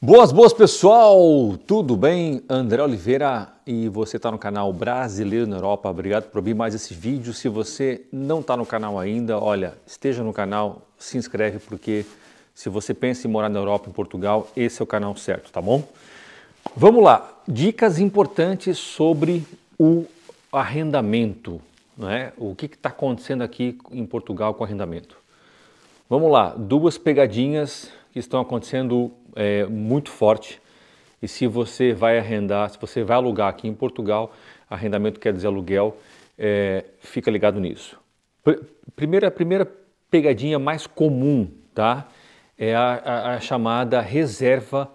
Boas, boas pessoal! Tudo bem? André Oliveira e você está no canal Brasileiro na Europa. Obrigado por ouvir mais esse vídeo. Se você não está no canal ainda, olha, esteja no canal, se inscreve porque se você pensa em morar na Europa, em Portugal, esse é o canal certo, tá bom? Vamos lá, dicas importantes sobre o arrendamento, né? O que está acontecendo aqui em Portugal com arrendamento? Vamos lá, duas pegadinhas que estão acontecendo é, muito forte. E se você vai arrendar, se você vai alugar aqui em Portugal, arrendamento quer dizer aluguel, é, fica ligado nisso. Pr primeira, primeira pegadinha mais comum, tá? É a, a, a chamada reserva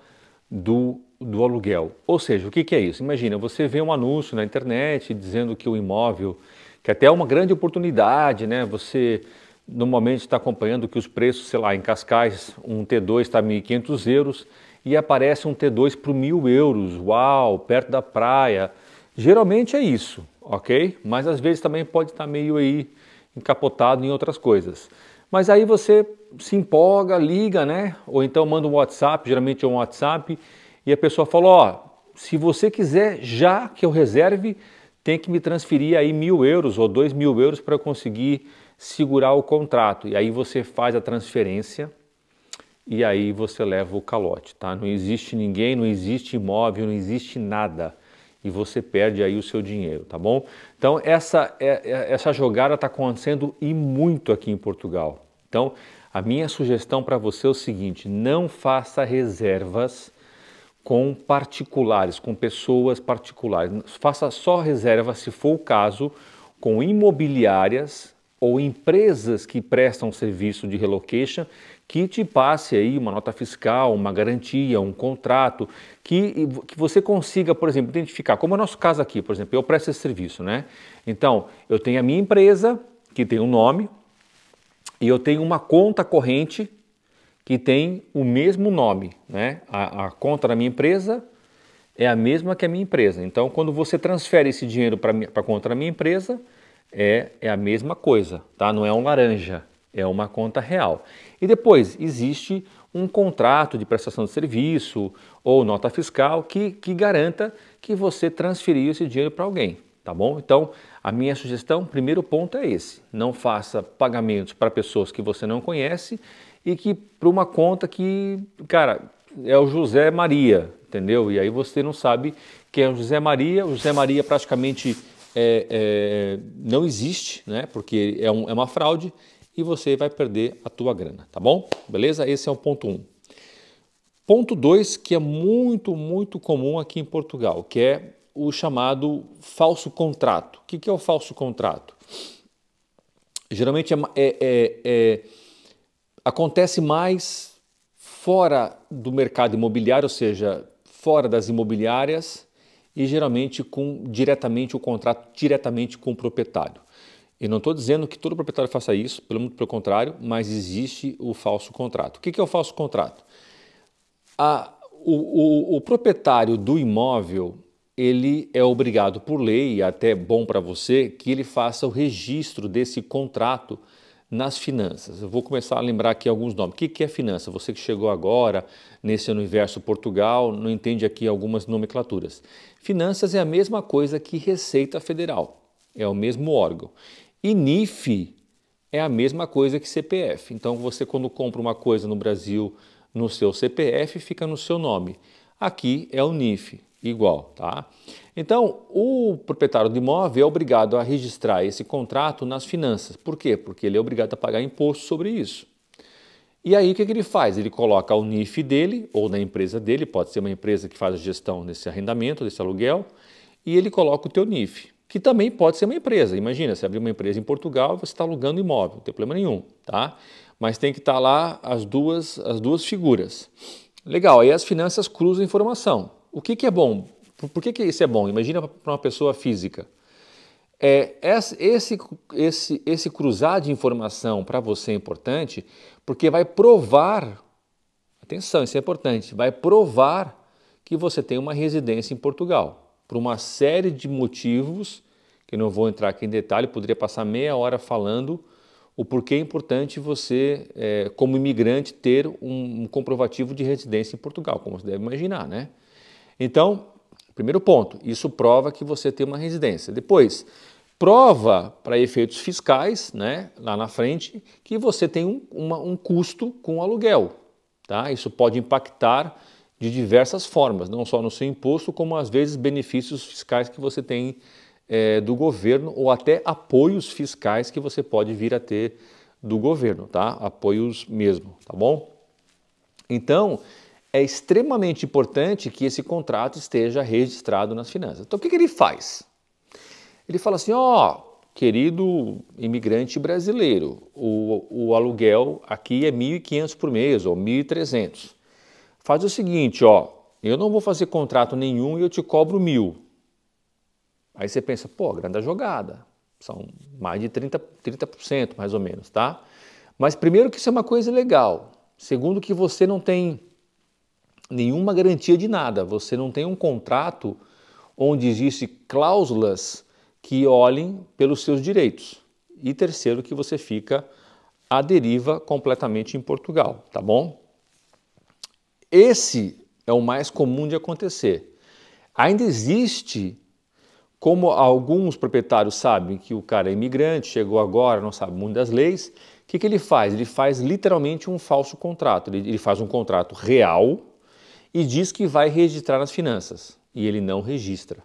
do, do aluguel. Ou seja, o que, que é isso? Imagina, você vê um anúncio na internet dizendo que o imóvel, que até é uma grande oportunidade, né? Você no momento está acompanhando que os preços, sei lá, em Cascais, um T2 está 1.500 euros e aparece um T2 por 1.000 euros, uau, perto da praia. Geralmente é isso, ok? Mas às vezes também pode estar meio aí encapotado em outras coisas. Mas aí você se empolga, liga, né? Ou então manda um WhatsApp, geralmente é um WhatsApp, e a pessoa fala, ó, oh, se você quiser já que eu reserve, tem que me transferir aí mil euros ou dois mil euros para eu conseguir segurar o contrato. E aí você faz a transferência e aí você leva o calote, tá? Não existe ninguém, não existe imóvel, não existe nada. E você perde aí o seu dinheiro, tá bom? Então essa, é, é, essa jogada está acontecendo e muito aqui em Portugal. Então a minha sugestão para você é o seguinte: não faça reservas com particulares, com pessoas particulares. Faça só reserva, se for o caso, com imobiliárias ou empresas que prestam serviço de relocation que te passe aí uma nota fiscal, uma garantia, um contrato, que, que você consiga, por exemplo, identificar, como é o nosso caso aqui, por exemplo, eu presto esse serviço, né? Então, eu tenho a minha empresa, que tem um nome, e eu tenho uma conta corrente que tem o mesmo nome, né? A, a conta da minha empresa é a mesma que a minha empresa. Então, quando você transfere esse dinheiro para a conta da minha empresa, é, é a mesma coisa, tá? Não é um laranja, é uma conta real. E depois existe um contrato de prestação de serviço ou nota fiscal que, que garanta que você transferiu esse dinheiro para alguém, tá bom? Então, a minha sugestão, primeiro ponto é esse: não faça pagamentos para pessoas que você não conhece e que para uma conta que, cara, é o José Maria, entendeu? E aí você não sabe quem é o José Maria, o José Maria praticamente é, é, não existe, né? Porque é, um, é uma fraude e você vai perder a tua grana, tá bom? Beleza? Esse é o ponto 1. Um. Ponto 2, que é muito, muito comum aqui em Portugal, que é o chamado falso contrato. O que é o falso contrato? Geralmente é, é, é, é, acontece mais fora do mercado imobiliário, ou seja, fora das imobiliárias, e geralmente com diretamente o contrato diretamente com o proprietário. Eu não estou dizendo que todo proprietário faça isso, pelo muito pelo contrário, mas existe o falso contrato. O que, que é o falso contrato? A, o, o, o proprietário do imóvel ele é obrigado por lei, e até é bom para você, que ele faça o registro desse contrato nas finanças. Eu vou começar a lembrar aqui alguns nomes. O que é finança? Você que chegou agora nesse universo Portugal não entende aqui algumas nomenclaturas. Finanças é a mesma coisa que Receita Federal, é o mesmo órgão. E NIF é a mesma coisa que CPF. Então você quando compra uma coisa no Brasil no seu CPF fica no seu nome. Aqui é o NIF igual, tá? Então, o proprietário do imóvel é obrigado a registrar esse contrato nas finanças. Por quê? Porque ele é obrigado a pagar imposto sobre isso. E aí, o que, que ele faz? Ele coloca o NIF dele, ou da empresa dele, pode ser uma empresa que faz a gestão desse arrendamento, desse aluguel, e ele coloca o teu NIF, que também pode ser uma empresa. Imagina, você abrir uma empresa em Portugal, você está alugando imóvel, não tem problema nenhum, tá? Mas tem que estar tá lá as duas, as duas figuras. Legal, aí as finanças cruzam informação. O que, que é bom? Por que, que isso é bom? Imagina para uma pessoa física. É, esse, esse, esse cruzar de informação para você é importante porque vai provar, atenção, isso é importante, vai provar que você tem uma residência em Portugal, por uma série de motivos, que eu não vou entrar aqui em detalhe, poderia passar meia hora falando o porquê é importante você, é, como imigrante, ter um, um comprovativo de residência em Portugal, como você deve imaginar, né? Então, primeiro ponto, isso prova que você tem uma residência. Depois, prova para efeitos fiscais, né, lá na frente, que você tem um, uma, um custo com o aluguel. Tá? Isso pode impactar de diversas formas, não só no seu imposto, como às vezes benefícios fiscais que você tem é, do governo ou até apoios fiscais que você pode vir a ter do governo, tá? Apoios mesmo, tá bom? Então, é extremamente importante que esse contrato esteja registrado nas finanças. Então, o que, que ele faz? Ele fala assim: ó, oh, querido imigrante brasileiro, o, o aluguel aqui é 1.500 por mês ou 1.300. Faz o seguinte, ó, eu não vou fazer contrato nenhum e eu te cobro mil. Aí você pensa, pô, grande jogada. São mais de 30%, 30% mais ou menos, tá? Mas primeiro que isso é uma coisa legal. Segundo que você não tem nenhuma garantia de nada. Você não tem um contrato onde existe cláusulas que olhem pelos seus direitos. E terceiro, que você fica à deriva completamente em Portugal, tá bom? Esse é o mais comum de acontecer. Ainda existe, como alguns proprietários sabem que o cara é imigrante, chegou agora, não sabe muito das leis, o que, que ele faz? Ele faz literalmente um falso contrato. Ele, ele faz um contrato real, e diz que vai registrar as finanças e ele não registra.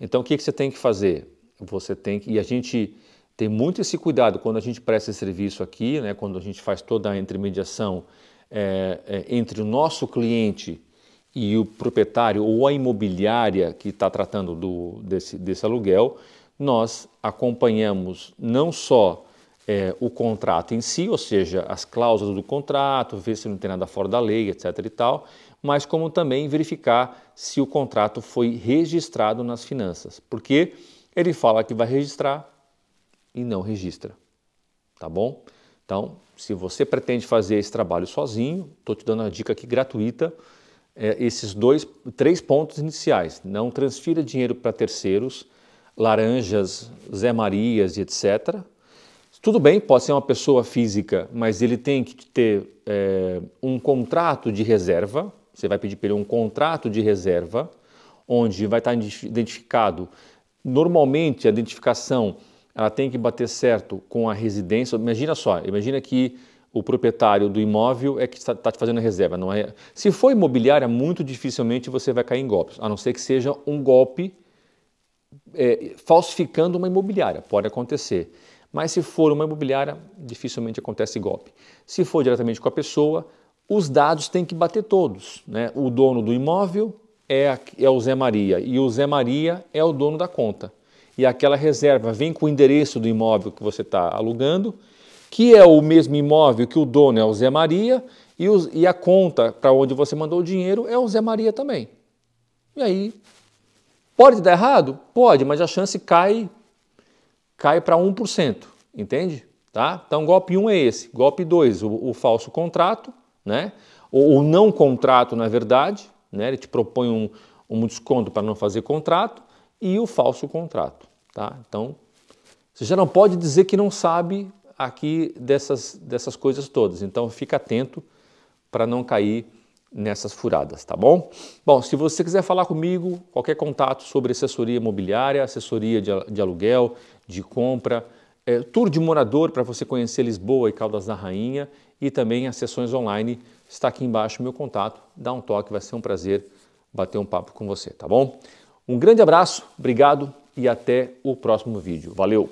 Então o que, que você tem que fazer? Você tem que, e a gente tem muito esse cuidado quando a gente presta esse serviço aqui, né, quando a gente faz toda a intermediação é, é, entre o nosso cliente e o proprietário ou a imobiliária que está tratando do, desse, desse aluguel, nós acompanhamos não só é, o contrato em si, ou seja, as cláusulas do contrato, ver se não tem nada fora da lei, etc. e tal, mas como também verificar se o contrato foi registrado nas finanças, porque ele fala que vai registrar e não registra, tá bom? Então, se você pretende fazer esse trabalho sozinho, estou te dando uma dica aqui gratuita, é, esses dois, três pontos iniciais. Não transfira dinheiro para terceiros, laranjas, Zé Marias e etc. Tudo bem, pode ser uma pessoa física, mas ele tem que ter é, um contrato de reserva. Você vai pedir para ele um contrato de reserva, onde vai estar tá identificado. Normalmente, a identificação ela tem que bater certo com a residência. Imagina só, imagina que o proprietário do imóvel é que está, está te fazendo a reserva, não é? Se for imobiliária, muito dificilmente você vai cair em golpes, a não ser que seja um golpe é, falsificando uma imobiliária, pode acontecer. Mas se for uma imobiliária, dificilmente acontece golpe. Se for diretamente com a pessoa, os dados têm que bater todos. Né? O dono do imóvel é, é o Zé Maria e o Zé Maria é o dono da conta. E aquela reserva vem com o endereço do imóvel que você está alugando, que é o mesmo imóvel que o dono é o Zé Maria e, e a conta para onde você mandou o dinheiro é o Zé Maria também. E aí, pode dar errado? Pode, mas a chance cai cai para 1%, entende? Tá? Então, golpe 1 um é esse. Golpe 2, o, o, falso contrato, né? ou o não contrato, na verdade, né? ele te propõe um, um desconto para não fazer contrato, e o falso contrato. Tá? Então, você já não pode dizer que não sabe aqui dessas, dessas coisas todas. Então, fica atento para não cair nessas furadas, tá bom? Bom, se você quiser falar comigo, qualquer contato sobre assessoria imobiliária, assessoria de, de aluguel, de compra, é, tour de morador para você conhecer Lisboa e Caldas da Rainha e também as sessões online. Está aqui embaixo o meu contato. Dá um toque, vai ser um prazer bater um papo com você, tá bom? Um grande abraço, obrigado e até o próximo vídeo. Valeu!